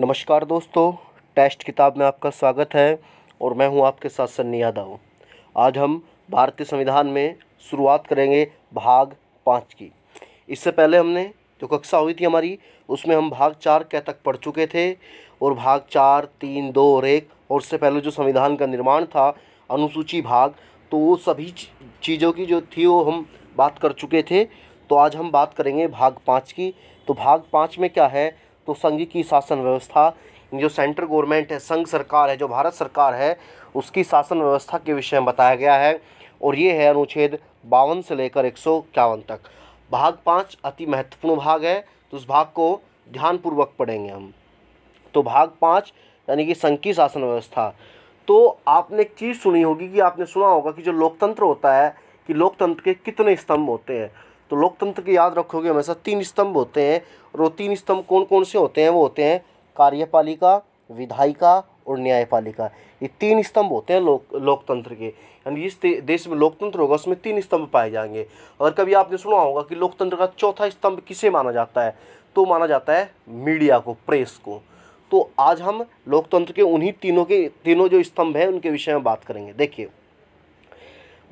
नमस्कार दोस्तों टेस्ट किताब में आपका स्वागत है और मैं हूं आपके साथ सन्नी यादव आज हम भारतीय संविधान में शुरुआत करेंगे भाग पाँच की इससे पहले हमने जो कक्षा हुई थी हमारी उसमें हम भाग चार कह तक पढ़ चुके थे और भाग चार तीन दो और एक और उससे पहले जो संविधान का निर्माण था अनुसूची भाग तो वो सभी चीज़ों की जो थी वो हम बात कर चुके थे तो आज हम बात करेंगे भाग पाँच की तो भाग पाँच में क्या है तो संघ की शासन व्यवस्था जो सेंट्रल गवर्नमेंट है संघ सरकार है जो भारत सरकार है उसकी शासन व्यवस्था के विषय में बताया गया है और ये है अनुच्छेद बावन से लेकर एक तक भाग पाँच अति महत्वपूर्ण भाग है तो उस भाग को ध्यानपूर्वक पढ़ेंगे हम तो भाग पाँच यानी कि संघ की शासन व्यवस्था तो आपने एक चीज़ सुनी होगी कि आपने सुना होगा कि जो लोकतंत्र होता है कि लोकतंत्र के कितने स्तंभ होते हैं तो लोकतंत्र के याद रखोगे हमेशा तीन स्तंभ होते हैं और वो तीन स्तंभ कौन कौन से होते हैं वो होते हैं कार्यपालिका विधायिका और न्यायपालिका ये तीन स्तंभ होते हैं लोक लोकतंत्र के यानी जिस देश में लोकतंत्र होगा उसमें तीन स्तंभ पाए जाएंगे और कभी आपने सुना होगा कि लोकतंत्र का चौथा स्तंभ किसे माना जाता है तो माना जाता है मीडिया को प्रेस को तो आज हम लोकतंत्र के उन्हीं तीनों के तीनों जो स्तंभ हैं उनके विषय में बात करेंगे देखिए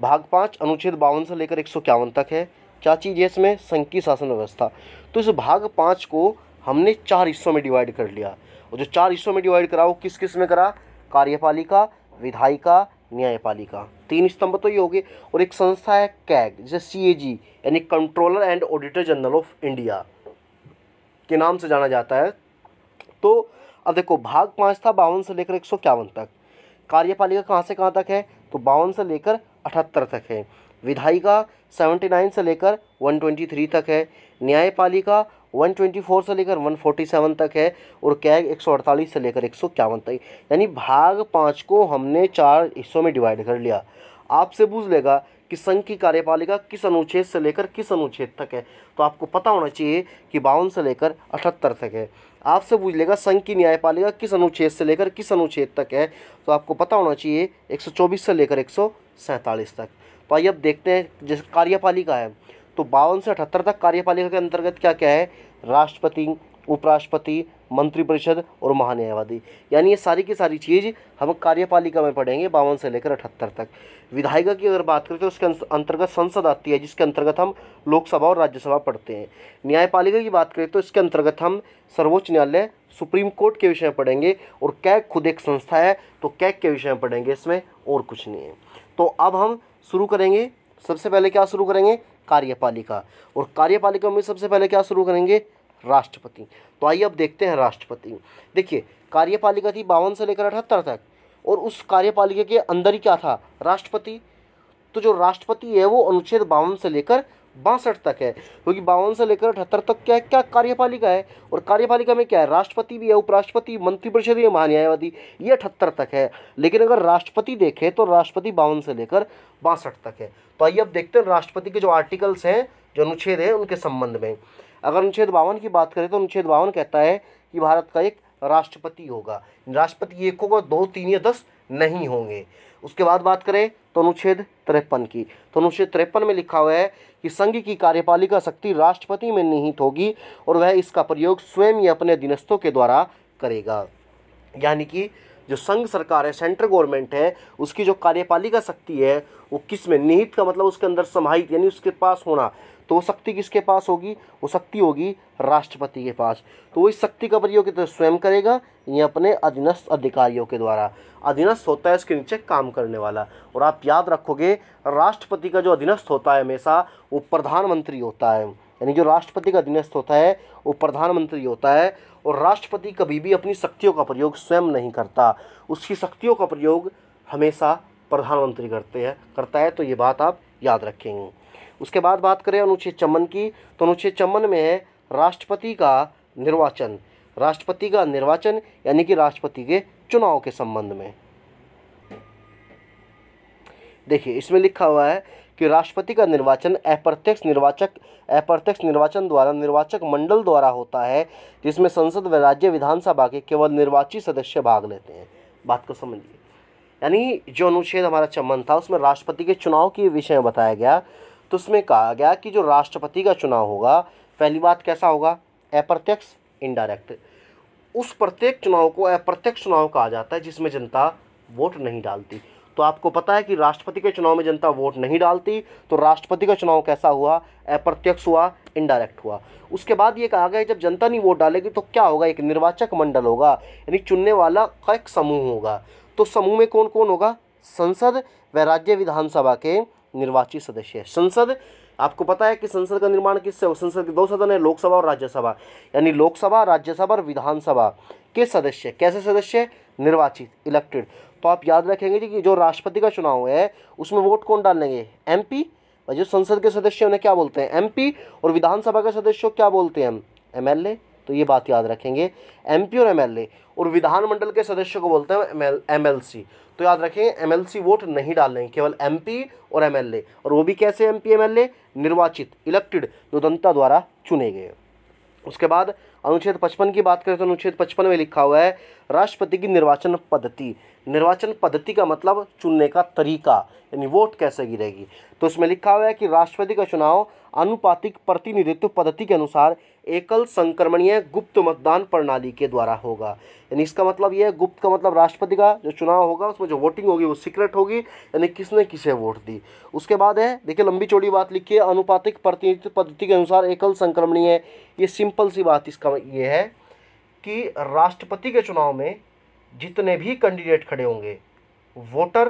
भाग पाँच अनुच्छेद बावन से लेकर एक तक है क्या चीज़ है इसमें संघीय शासन व्यवस्था तो इस भाग पाँच को हमने चार हिस्सों में डिवाइड कर लिया और जो चार हिस्सों में डिवाइड करा वो किस किस में करा कार्यपालिका विधायिका न्यायपालिका तीन स्तंभ तो ये हो गए और एक संस्था है कैग जैसे सी ए जी यानी controller and auditor general of India के नाम से जाना जाता है तो अब देखो भाग पाँच था बावन से लेकर एक सौ इक्यावन तक कार्यपालिका कहाँ से कहाँ तक है तो बावन से लेकर अठहत्तर तक है विधायिका 79 से लेकर 123 तक है न्यायपालिका 124 से लेकर 147 तक है और कैग 148 से लेकर एक तक यानी भाग पाँच को हमने चार हिस्सों में डिवाइड कर लिया आपसे पूछ लेगा कि संघ की कार्यपालिका किस अनुच्छेद से लेकर किस अनुच्छेद तक है तो आपको पता होना चाहिए कि बावन से लेकर अठहत्तर तक है आपसे पूछ लेगा संघ की न्यायपालिका किस अनुच्छेद से लेकर किस अनुच्छेद तक है तो आपको पता होना चाहिए 124 से लेकर एक सौ सैंतालीस तक तो आइए अब देखते हैं जैसे कार्यपालिका है तो बावन से अठहत्तर तक कार्यपालिका के अंतर्गत क्या क्या है राष्ट्रपति उपराष्ट्रपति मंत्रिपरिषद और महान्यायवादी यानी ये सारी की सारी चीज़ हम कार्यपालिका में पढ़ेंगे बावन से लेकर अठहत्तर तक विधायिका की अगर बात करें तो उसके अंतर्गत संसद आती है जिसके अंतर्गत हम लोकसभा और राज्यसभा पढ़ते हैं न्यायपालिका की बात करें तो इसके अंतर्गत हम सर्वोच्च न्यायालय सुप्रीम कोर्ट के विषय में पढ़ेंगे और कैक खुद एक संस्था है तो कैक के विषय में पढ़ेंगे इसमें और कुछ नहीं है तो अब हम शुरू करेंगे सबसे पहले क्या शुरू करेंगे कार्यपालिका और कार्यपालिका में सबसे पहले क्या शुरू करेंगे राष्ट्रपति तो आइए अब देखते हैं राष्ट्रपति देखिए कार्यपालिका थी बावन से लेकर अठहत्तर तक और उस कार्यपालिका के अंदर ही क्या था राष्ट्रपति तो जो राष्ट्रपति है वो अनुच्छेद बावन से लेकर बासठ तक है क्योंकि बावन से लेकर अठहत्तर तक क्या है क्या कार्यपालिका है और कार्यपालिका में क्या है राष्ट्रपति भी है उपराष्ट्रपति मंत्रिपरिषद या महान्यायवादी ये अठहत्तर तक है लेकिन अगर राष्ट्रपति देखें तो राष्ट्रपति बावन से लेकर बासठ तक है तो आइए अब देखते हैं राष्ट्रपति के जो आर्टिकल्स हैं जो अनुच्छेद हैं उनके संबंध में अगर अनुच्छेद बावन की बात करें तो अनुच्छेद बावन कहता है कि भारत का एक राष्ट्रपति होगा राष्ट्रपति एक होगा दो तीन या दस नहीं होंगे उसके बाद बात करें तो अनुच्छेद तिरपन की तो अनुच्छेद तिरपन में लिखा हुआ है कि संघ की कार्यपालिका शक्ति राष्ट्रपति में निहित होगी और वह इसका प्रयोग स्वयं या अपने अधीनस्थों के द्वारा करेगा यानी कि जो संघ सरकार है सेंट्रल गवर्नमेंट है उसकी जो कार्यपालिका शक्ति है वो किस में निहित का मतलब उसके अंदर समाहित यानी उसके पास होना तो वो शक्ति किसके पास होगी वो शक्ति होगी राष्ट्रपति के पास तो वो इस शक्ति का प्रयोग तो स्वयं करेगा या अपने अधीनस्थ अधिकारियों के द्वारा अधीनस्थ होता है इसके नीचे काम करने वाला और आप याद रखोगे राष्ट्रपति का जो अधीनस्थ होता है हमेशा वो प्रधानमंत्री होता है यानी जो राष्ट्रपति का अधीनस्थ होता है वो प्रधानमंत्री होता है और राष्ट्रपति कभी भी अपनी शक्तियों का प्रयोग स्वयं नहीं करता उसकी शक्तियों का प्रयोग हमेशा प्रधानमंत्री करते हैं करता है तो ये बात आप याद रखेंगे उसके बाद बात करें अनुच्छेद चम्बन की तो अनुच्छेद चम्बन में है राष्ट्रपति का निर्वाचन राष्ट्रपति का निर्वाचन यानी कि राष्ट्रपति के चुनाव के संबंध में देखिए इसमें लिखा हुआ है कि राष्ट्रपति का निर्वाचन अप्रत्यक्ष निर्वाचक अप्रत्यक्ष निर्वाचन द्वारा निर्वाचक मंडल द्वारा होता है जिसमें संसद व राज्य विधानसभा के केवल निर्वाचित सदस्य भाग लेते हैं बात को समझिए यानी जो अनुच्छेद हमारा चमन था उसमें राष्ट्रपति के चुनाव के विषय में बताया गया तो उसमें कहा गया कि जो राष्ट्रपति का चुनाव होगा पहली बात कैसा होगा अप्रत्यक्ष इनडायरेक्ट उस प्रत्येक चुनाव को अप्रत्यक्ष चुनाव कहा जाता है जिसमें जनता वोट नहीं डालती तो आपको पता है कि राष्ट्रपति के चुनाव में जनता वोट नहीं डालती तो राष्ट्रपति का चुनाव कैसा हुआ अप्रत्यक्ष हुआ इनडायरेक्ट हुआ उसके बाद ये कहा गया जब जनता नहीं वोट डालेगी तो क्या होगा एक निर्वाचक मंडल होगा यानी चुनने वाला का एक समूह होगा तो समूह में कौन कौन होगा संसद व राज्य विधानसभा के निर्वाचित सदस्य है संसद आपको पता है कि संसद का निर्माण किससे हो संसद के दो सदन है लोकसभा और राज्यसभा यानी लोकसभा राज्यसभा और विधानसभा के सदस्य कैसे सदस्य निर्वाचित इलेक्टेड तो आप याद रखेंगे कि जो राष्ट्रपति का चुनाव है उसमें वोट कौन डालेंगे एम और जो संसद के सदस्य उन्हें क्या बोलते हैं एम और विधानसभा के सदस्यों क्या बोलते हैं एम तो ये बात याद रखेंगे एम और एम और विधानमंडल के सदस्य को बोलते हैं एम एल तो याद रखेंगे एम वोट नहीं डालेंगे केवल एम और एम और वो भी कैसे एम पी निर्वाचित इलेक्टेड जो जनता द्वारा चुने गए उसके बाद अनुच्छेद पचपन की बात करें तो अनुच्छेद पचपन में लिखा हुआ है राष्ट्रपति की निर्वाचन पद्धति निर्वाचन पद्धति का मतलब चुनने का तरीका यानी वोट कैसे गिरेगी तो इसमें लिखा हुआ है कि राष्ट्रपति का चुनाव अनुपातिक प्रतिनिधित्व पद्धति के अनुसार एकल संक्रमणीय गुप्त मतदान प्रणाली के द्वारा होगा यानी इसका मतलब यह है गुप्त का मतलब राष्ट्रपति का जो चुनाव होगा उसमें जो वोटिंग होगी वो सीक्रेट होगी यानी किसने किसे वोट दी उसके बाद है देखिए लंबी चौड़ी बात लिखी है अनुपातिक प्रतिनिधित्व पद्धति के अनुसार एकल संक्रमणीय ये सिंपल सी बात इसका ये है कि राष्ट्रपति के चुनाव में जितने भी कैंडिडेट खड़े होंगे वोटर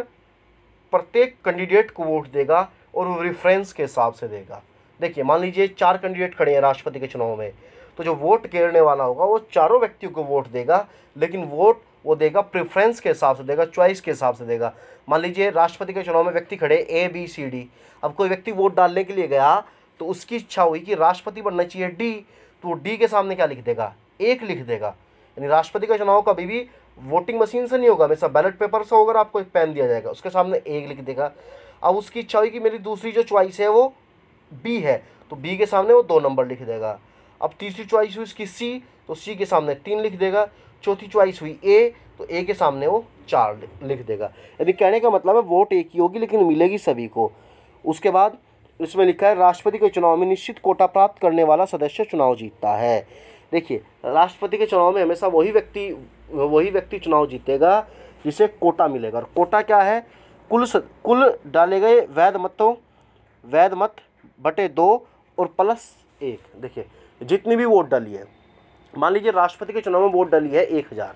प्रत्येक कैंडिडेट को वोट देगा और वो रेफरेंस के हिसाब से देगा देखिए मान लीजिए चार कैंडिडेट खड़े हैं राष्ट्रपति के चुनाव में तो जो वोट गिरने वाला होगा वो चारों व्यक्तियों को वोट देगा लेकिन वोट वो देगा प्रेफरेंस के हिसाब से देगा चॉइस के हिसाब से देगा मान लीजिए राष्ट्रपति के चुनाव में व्यक्ति खड़े ए बी सी डी अब कोई व्यक्ति वोट डालने के लिए गया तो उसकी इच्छा हुई कि राष्ट्रपति बनना चाहिए डी तो डी के सामने क्या लिख देगा एक लिख देगा यानी राष्ट्रपति का चुनाव कभी भी वोटिंग मशीन से नहीं होगा हमेशा बैलेट पेपर से होगा आपको एक पेन दिया जाएगा उसके सामने एक लिख देगा अब उसकी इच्छा हुई कि मेरी दूसरी जो च्वाइस है वो बी है तो बी के सामने वो दो नंबर लिख देगा अब तीसरी च्वाइस हुई इसकी सी तो सी के सामने तीन लिख देगा चौथी च्वाइस हुई ए तो ए के सामने वो चार लिख देगा यानी कहने का मतलब है वोट एक ही होगी लेकिन मिलेगी सभी को उसके बाद इसमें लिखा है राष्ट्रपति के चुनाव में निश्चित कोटा प्राप्त करने वाला सदस्य चुनाव जीतता है देखिए राष्ट्रपति के चुनाव में हमेशा वही व्यक्ति वही व्यक्ति चुनाव जीतेगा जिसे कोटा मिलेगा और कोटा क्या है कुल सद कुल डाले गए वैध मतों वैध मत बटे दो और प्लस एक देखिए जितनी भी वोट डाली है मान लीजिए राष्ट्रपति के चुनाव में वोट डाली है एक हज़ार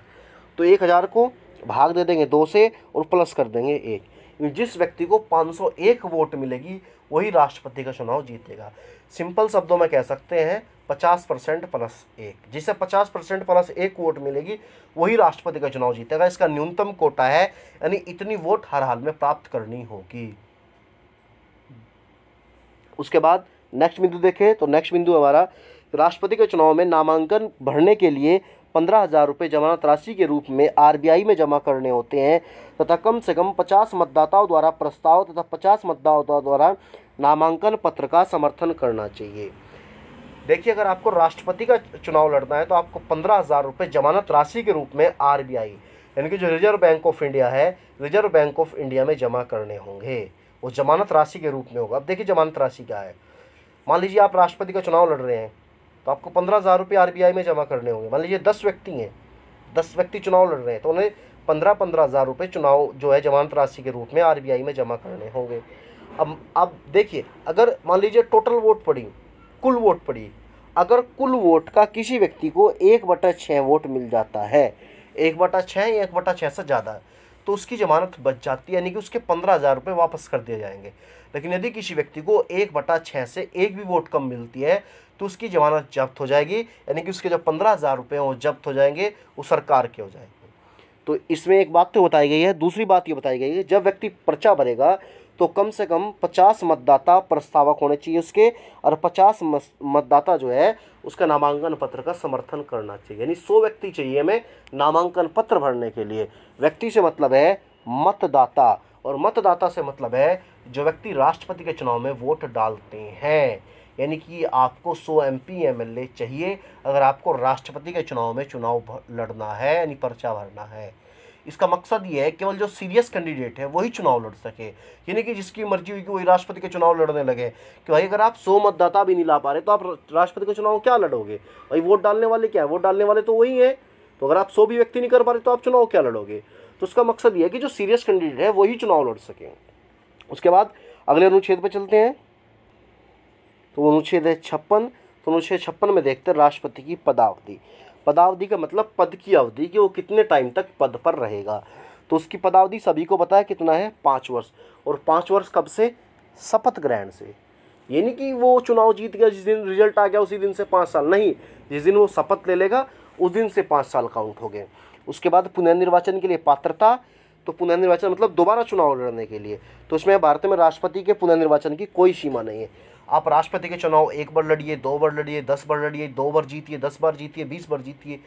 तो एक हज़ार को भाग दे देंगे दो से और प्लस कर देंगे एक जिस व्यक्ति को 501 वोट मिलेगी वही राष्ट्रपति का चुनाव जीतेगा सिंपल शब्दों में कह सकते हैं पचास परसेंट प्लस एक जिसे पचास परसेंट प्लस एक वोट मिलेगी वही राष्ट्रपति का चुनाव जीतेगा इसका न्यूनतम कोटा है यानी इतनी वोट हर हाल में प्राप्त करनी होगी उसके बाद नेक्स्ट बिंदु देखें तो नेक्स्ट बिंदु हमारा राष्ट्रपति के चुनाव में नामांकन भरने के लिए पंद्रह हज़ार रुपये जमानत राशि के रूप में आरबीआई में जमा करने होते हैं तथा कम से कम पचास मतदाताओं द्वारा प्रस्ताव तथा पचास मतदाताओं द्वारा नामांकन पत्र का समर्थन करना चाहिए देखिए अगर आपको राष्ट्रपति का चुनाव लड़ना है तो आपको पंद्रह हज़ार रुपये जमानत राशि के रूप में आर यानी कि जो रिजर्व बैंक ऑफ इंडिया है रिजर्व बैंक ऑफ इंडिया में जमा करने होंगे वो जमानत राशि के रूप में होगा अब देखिए जमानत राशि क्या है मान लीजिए आप राष्ट्रपति का चुनाव लड़ रहे हैं तो आपको पंद्रह हज़ार रुपये आर में जमा करने होंगे मान लीजिए दस व्यक्ति हैं दस व्यक्ति चुनाव लड़ रहे हैं तो उन्हें पंद्रह पंद्रह हज़ार रुपये चुनाव जो है जमानत राशि के रूप में आर में जमा करने होंगे अब आप देखिए अगर मान लीजिए टोटल वोट पड़ी कुल वोट पड़ी अगर कुल वोट का किसी व्यक्ति को एक बटा छः वोट मिल जाता है एक बटा छः या एक बटा छः से ज़्यादा तो उसकी जमानत बच जाती है यानी कि उसके पंद्रह हज़ार रुपये वापस कर दिए जाएंगे लेकिन यदि किसी व्यक्ति को एक बटा छः से एक भी वोट कम मिलती है तो उसकी जमानत जब्त हो जाएगी यानी कि उसके जो पंद्रह हज़ार रुपये हैं वो जब्त हो जाएंगे वो सरकार के हो जाएंगे तो इसमें एक बात तो बताई गई है दूसरी बात ये बताई गई है जब व्यक्ति पर्चा भरेगा तो कम से कम पचास मतदाता प्रस्तावक होने चाहिए उसके और पचास मतदाता जो है उसका नामांकन पत्र का समर्थन करना चाहिए यानी सौ व्यक्ति चाहिए हमें नामांकन पत्र भरने के लिए व्यक्ति से मतलब है मतदाता और मतदाता से मतलब है जो व्यक्ति राष्ट्रपति के चुनाव में वोट डालते हैं यानी कि आपको 100 M P M L A चाहिए अगर आपको राष्ट्रपति के चुनाव में चुनाव लड़ना है यानी पर्चा भरना है इसका मकसद ये है केवल जो सीरियस कैंडिडेट है वही चुनाव लड़ सके यानी कि जिसकी मर्जी हुई कि वही राष्ट्रपति के चुनाव लड़ने लगे कि भाई अगर आप सो मतदाता भी नहीं ला पा रहे तो आप राष्ट्रपति के चुनाव क्या लड़ोगे भाई वोट डालने वाले क्या है वोट डालने वाले तो वही हैं तो अगर आप सो भी व्यक्ति नहीं कर पा रहे तो आप चुनाव क्या लड़ोगे तो उसका मकसद ये है कि जो सीरियस कैंडिडेट है वही चुनाव लड़ सकें उसके बाद अगले अनुच्छेद पर चलते हैं तो अनुच्छेद है छप्पन तो अनुच्छेद छप्पन में देखते हैं राष्ट्रपति की पदावधि पदावधि का मतलब पद की अवधि कि वो कितने टाइम तक पद पर रहेगा तो उसकी पदावधि सभी को पता है कितना है पाँच वर्ष और पाँच वर्ष कब से शपथ ग्रहण से ये नहीं कि वो चुनाव जीत गया जिस दिन रिजल्ट आ गया उसी दिन से पाँच साल नहीं जिस दिन वो शपथ ले लेगा उस दिन से पाँच साल काउंट हो गए उसके बाद पुनर्निर्वाचन के लिए पात्रता तो पुनर्निर्वाचन मतलब दोबारा चुनाव लड़ने के लिए तो उसमें भारत में राष्ट्रपति के पुनर्निर्वाचन की कोई सीमा नहीं है आप राष्ट्रपति के चुनाव एक बार लड़िए दो बार लड़िए दस बार लड़िए दो बार जीतिए दस बार जीतिए बीस बार जीतिए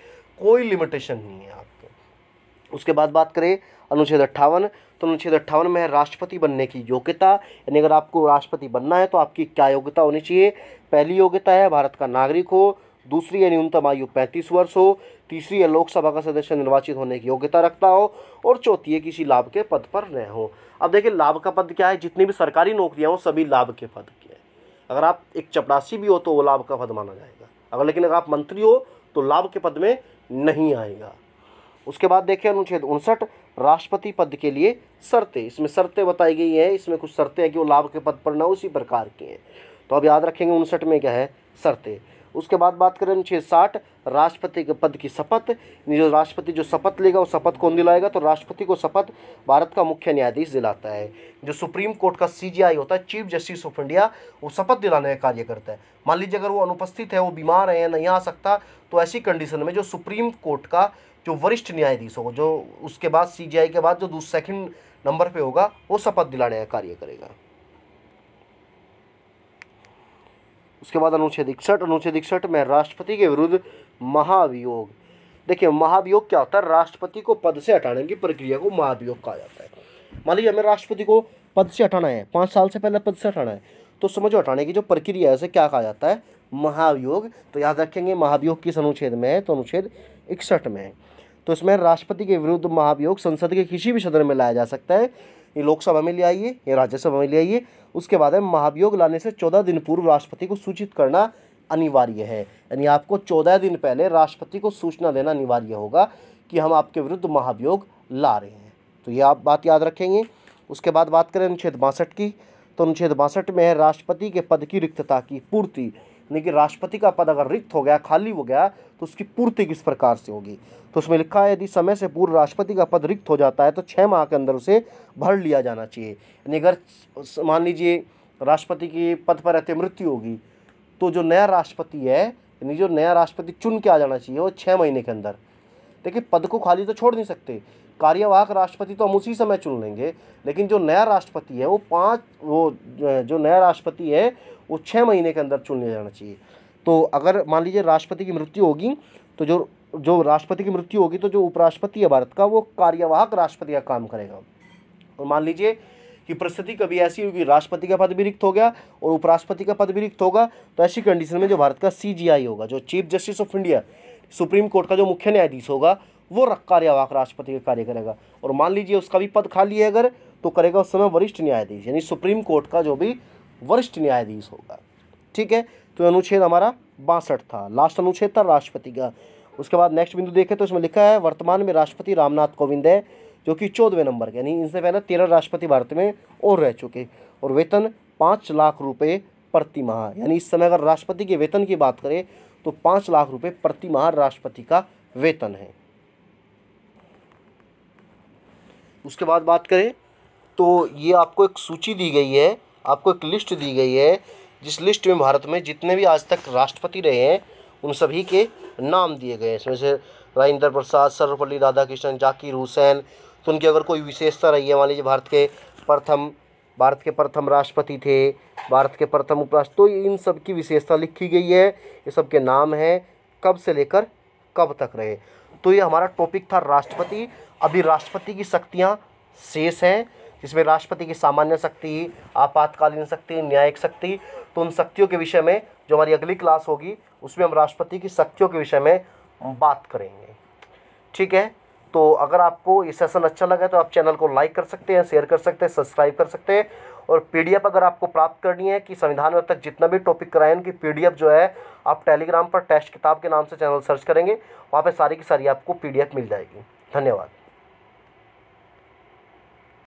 कोई लिमिटेशन नहीं है आपको उसके बाद बात करें अनुच्छेद अट्ठावन तो अनुच्छेद अट्ठावन में है राष्ट्रपति बनने की योग्यता यानी अगर आपको राष्ट्रपति बनना है तो आपकी क्या योग्यता होनी चाहिए पहली योग्यता है भारत का नागरिक हो दूसरी या न्यूनतम आयु पैंतीस वर्ष हो तीसरी या लोकसभा का सदस्य निर्वाचित होने की योग्यता रखता हो और चौथी है किसी लाभ के पद पर न हो अब देखिए लाभ का पद क्या है जितनी भी सरकारी नौकरियाँ हो सभी लाभ के पद अगर आप एक चपरासी भी हो तो वो लाभ का पद माना जाएगा अगर लेकिन अगर आप मंत्री हो तो लाभ के पद में नहीं आएगा उसके बाद देखिए अनुच्छेद उनसठ राष्ट्रपति पद के लिए शर्तें इसमें शर्तें बताई गई हैं इसमें कुछ शर्तें हैं कि वो लाभ के पद पर ना उसी प्रकार की हैं तो अब याद रखेंगे उनसठ में क्या है शर्तें उसके बाद बात करें अनुच्छेद साठ राष्ट्रपति के पद की शपथ जो राष्ट्रपति जो शपथ लेगा वो शपथ कौन दिलाएगा तो राष्ट्रपति को शपथ भारत का मुख्य न्यायाधीश दिलाता है जो सुप्रीम कोर्ट का सी होता है चीफ जस्टिस ऑफ इंडिया वो शपथ दिलाने का कार्य करता है मान लीजिए अगर वो अनुपस्थित है वो बीमार है या नहीं आ सकता तो ऐसी कंडीशन में जो सुप्रीम कोर्ट का जो वरिष्ठ न्यायाधीश होगा जो उसके बाद सी के बाद जो सेकेंड नंबर पर होगा वो शपथ दिलाने का कार्य करेगा उसके बाद अनुच्छेद इकसठ अनुच्छेद इकसठ में राष्ट्रपति के विरुद्ध महाभियोग देखिए महाभियोग क्या होता है राष्ट्रपति को पद से हटाने की प्रक्रिया को महाभियोग कहा जाता है मान लीजिए हमें राष्ट्रपति को पद से हटाना है पाँच साल से पहले पद से हटाना है तो समझो हटाने की जो प्रक्रिया है उसे क्या कहा जाता है महाभियोग तो याद रखेंगे महाभियोग किस अनुच्छेद में है तो अनुच्छेद इकसठ में है तो इसमें राष्ट्रपति के विरुद्ध महाभियोग संसद के किसी भी सदन में लाया जा सकता है ये लोकसभा में ले आइए या राज्यसभा में ले आइए उसके बाद है महाभियोग लाने से चौदह दिन पूर्व राष्ट्रपति को सूचित करना अनिवार्य है यानी आपको चौदह दिन पहले राष्ट्रपति को सूचना देना अनिवार्य होगा कि हम आपके विरुद्ध महाभियोग ला रहे हैं तो ये आप बात याद रखेंगे उसके बाद बात करें अनुच्छेद बासठ की तो अनुच्छेद बासठ में है राष्ट्रपति के पद की रिक्तता की पूर्ति यानी कि राष्ट्रपति का पद अगर रिक्त हो गया खाली हो गया तो उसकी पूर्ति किस प्रकार से होगी तो उसमें लिखा है यदि समय से पूर्व राष्ट्रपति का पद रिक्त हो जाता है तो छः माह के अंदर उसे भर लिया जाना चाहिए यानी अगर मान लीजिए राष्ट्रपति के पद पर रहते मृत्यु होगी तो जो नया राष्ट्रपति है यानी जो नया राष्ट्रपति चुन के आ जाना चाहिए वो छः महीने के अंदर देखिए पद को खाली तो छोड़ नहीं सकते कार्यवाहक राष्ट्रपति तो हम उसी समय चुन लेंगे लेकिन जो नया राष्ट्रपति है वो पाँच वो जो नया राष्ट्रपति है वो छः महीने के अंदर चुन लिया जाना चाहिए तो अगर मान लीजिए राष्ट्रपति की मृत्यु होगी तो जो जो राष्ट्रपति की मृत्यु होगी तो जो उपराष्ट्रपति है भारत का वो कार्यवाहक राष्ट्रपति का काम करेगा और मान लीजिए कि परिस्थिति कभी ऐसी होगी राष्ट्रपति का पद भी रिक्त हो गया और उपराष्ट्रपति का पद भी रिक्त होगा तो ऐसी कंडीशन में जो भारत का सी होगा जो chief justice of India supreme court का जो मुख्य न्यायाधीश होगा वो कार्यवाहक राष्ट्रपति का कार्य करेगा और मान लीजिए उसका भी पद खाली है अगर तो करेगा उस समय वरिष्ठ न्यायाधीश यानी सुप्रीम कोर्ट का जो भी वरिष्ठ न्यायाधीश होगा ठीक है तो अनुच्छेद हमारा बासठ था लास्ट अनुच्छेद था राष्ट्रपति का उसके बाद नेक्स्ट बिंदु देखें तो इसमें लिखा है वर्तमान में राष्ट्रपति रामनाथ कोविंद है जो कि चौदहवें नंबर के यानी इनसे पहले तेरह राष्ट्रपति भारत में और रह चुके और वेतन पाँच लाख रुपये प्रति माह यानी इस समय अगर राष्ट्रपति के वेतन की बात करें तो पाँच लाख रुपये प्रति माह राष्ट्रपति का वेतन है उसके बाद बात करें तो ये आपको एक सूची दी गई है आपको एक लिस्ट दी गई है जिस लिस्ट में भारत में जितने भी आज तक राष्ट्रपति रहे हैं उन सभी के नाम दिए गए हैं इसमें से राजेंद्र प्रसाद सर्वपल्ली राधाकृष्णन जाकिर हुसैन तो उनकी अगर कोई विशेषता रही है मान लीजिए भारत के प्रथम भारत के प्रथम राष्ट्रपति थे भारत के प्रथम उपराष्ट्र तो इन सब की विशेषता लिखी गई है ये सब के नाम हैं कब से लेकर कब तक रहे तो ये हमारा टॉपिक था राष्ट्रपति अभी राष्ट्रपति की शक्तियाँ शेष हैं जिसमें राष्ट्रपति की सामान्य शक्ति आपातकालीन शक्ति न्यायिक शक्ति तो उन शक्तियों के विषय में जो हमारी अगली क्लास होगी उसमें हम राष्ट्रपति की शक्तियों के विषय में बात करेंगे ठीक है तो अगर आपको ये सेशन अच्छा लगा तो आप चैनल को लाइक कर सकते हैं शेयर कर सकते हैं सब्सक्राइब कर सकते हैं और पीडीएफ अगर आपको प्राप्त करनी है कि संविधान में अब तक जितना भी टॉपिक कराए उनकी पीडीएफ जो है आप टेलीग्राम पर टेस्ट किताब के नाम से चैनल सर्च करेंगे वहाँ पर सारी की सारी आपको पीडीएफ मिल जाएगी धन्यवाद